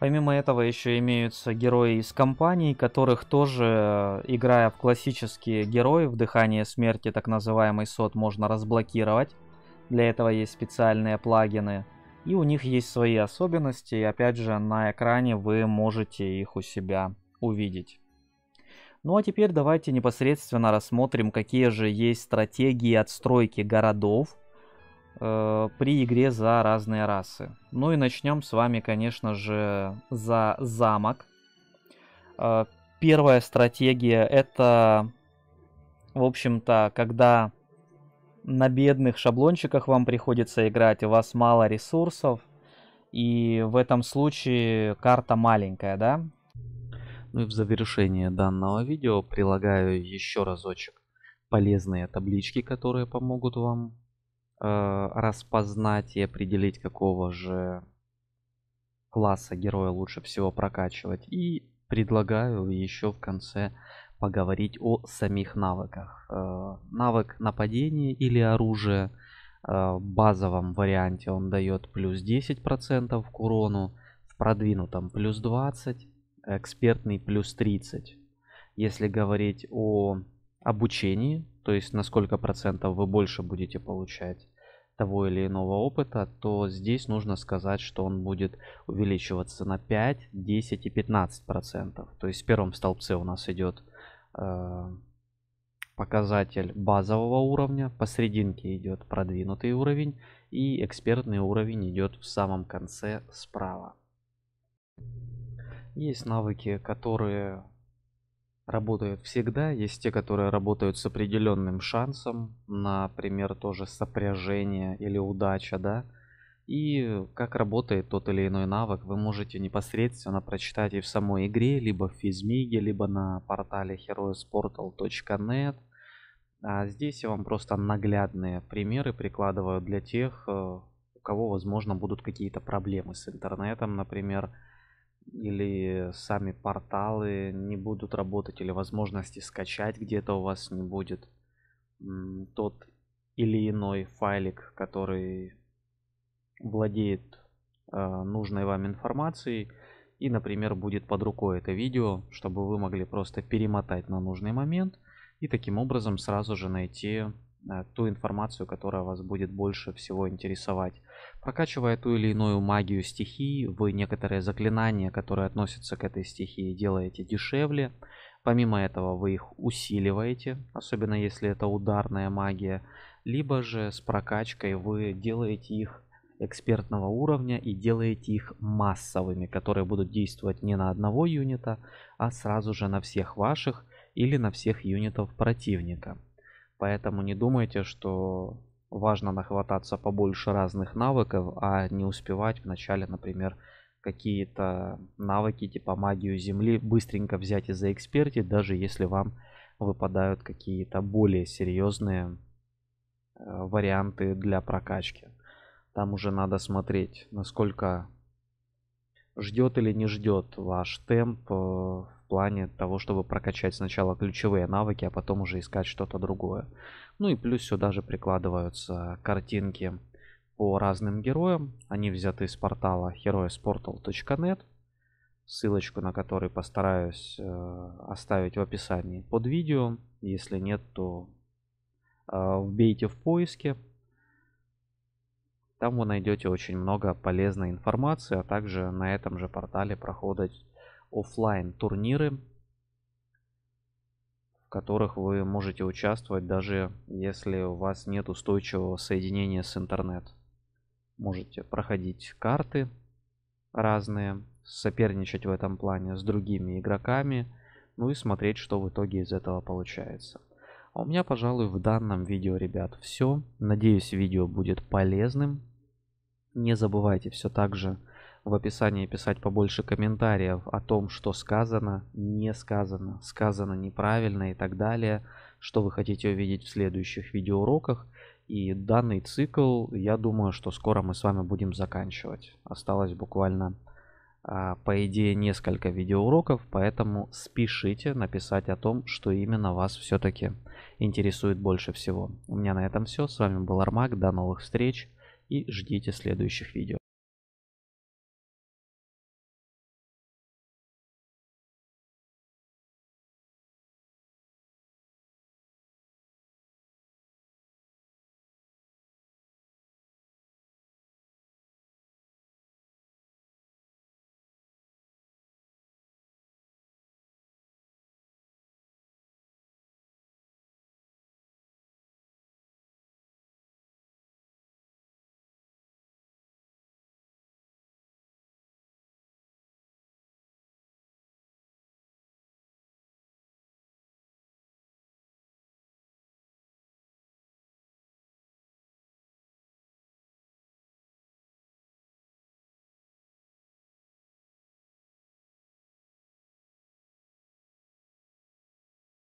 Помимо этого еще имеются герои из компаний, которых тоже, э, играя в классические герои, в Дыхание Смерти, так называемый сот, можно разблокировать. Для этого есть специальные плагины. И у них есть свои особенности, и опять же на экране вы можете их у себя увидеть. Ну а теперь давайте непосредственно рассмотрим, какие же есть стратегии отстройки городов э, при игре за разные расы. Ну и начнем с вами, конечно же, за замок. Э, первая стратегия это, в общем-то, когда на бедных шаблончиках вам приходится играть, у вас мало ресурсов, и в этом случае карта маленькая, да? Ну и в завершение данного видео прилагаю еще разочек полезные таблички, которые помогут вам Э, распознать и определить, какого же класса героя лучше всего прокачивать. И предлагаю еще в конце поговорить о самих навыках. Э, навык нападения или оружия э, в базовом варианте он дает плюс 10% к урону, в продвинутом плюс 20, экспертный плюс 30. Если говорить о обучении, то есть на сколько процентов вы больше будете получать того или иного опыта, то здесь нужно сказать, что он будет увеличиваться на 5, 10 и 15 процентов. То есть в первом столбце у нас идет э, показатель базового уровня, посерединке идет продвинутый уровень и экспертный уровень идет в самом конце справа. Есть навыки, которые работают всегда. Есть те, которые работают с определенным шансом, например, тоже сопряжение или удача, да. И как работает тот или иной навык, вы можете непосредственно прочитать и в самой игре, либо в физмиге, либо на портале heroesportal.net. А здесь я вам просто наглядные примеры прикладываю для тех, э, у кого, возможно, будут какие-то проблемы с интернетом, например, или сами порталы не будут работать, или возможности скачать где-то у вас не будет тот или иной файлик, который владеет э, нужной вам информацией. И, например, будет под рукой это видео, чтобы вы могли просто перемотать на нужный момент и таким образом сразу же найти Э, ту информацию, которая вас будет больше всего интересовать. Прокачивая ту или иную магию стихии, вы некоторые заклинания, которые относятся к этой стихии, делаете дешевле. Помимо этого вы их усиливаете, особенно если это ударная магия. Либо же с прокачкой вы делаете их экспертного уровня и делаете их массовыми, которые будут действовать не на одного юнита, а сразу же на всех ваших или на всех юнитов противника. Поэтому не думайте, что важно нахвататься побольше разных навыков, а не успевать вначале, например, какие-то навыки типа магию земли быстренько взять и заэкспертить, даже если вам выпадают какие-то более серьезные э, варианты для прокачки. Там уже надо смотреть, насколько ждет или не ждет ваш темп э, плане того, чтобы прокачать сначала ключевые навыки, а потом уже искать что-то другое. Ну и плюс сюда же прикладываются картинки по разным героям. Они взяты из портала heroesportal.net, ссылочку на который постараюсь э, оставить в описании под видео. Если нет, то э, вбейте в поиске. Там вы найдете очень много полезной информации, а также на этом же портале проходят офлайн турниры, в которых вы можете участвовать, даже если у вас нет устойчивого соединения с интернет. Можете проходить карты разные, соперничать в этом плане с другими игроками, ну и смотреть, что в итоге из этого получается. А у меня, пожалуй, в данном видео, ребят, все. Надеюсь, видео будет полезным. Не забывайте все так же в описании писать побольше комментариев о том, что сказано, не сказано, сказано неправильно и так далее, что вы хотите увидеть в следующих видеоуроках. И данный цикл, я думаю, что скоро мы с вами будем заканчивать. Осталось буквально, а, по идее, несколько видеоуроков, поэтому спешите написать о том, что именно вас все-таки интересует больше всего. У меня на этом все. С вами был Армак. До новых встреч и ждите следующих видео.